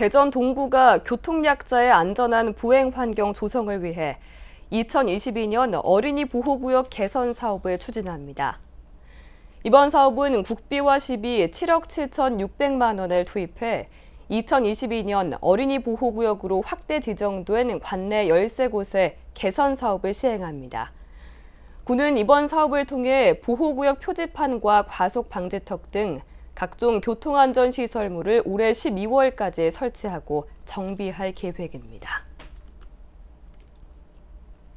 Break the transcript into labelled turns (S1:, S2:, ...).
S1: 대전 동구가 교통약자의 안전한 보행 환경 조성을 위해 2022년 어린이 보호구역 개선 사업을 추진합니다. 이번 사업은 국비와 시비 7억 7,600만 원을 투입해 2022년 어린이 보호구역으로 확대 지정된 관내 13곳의 개선 사업을 시행합니다. 구는 이번 사업을 통해 보호구역 표지판과 과속 방지턱 등 각종 교통안전시설물을 올해 12월까지 설치하고 정비할 계획입니다.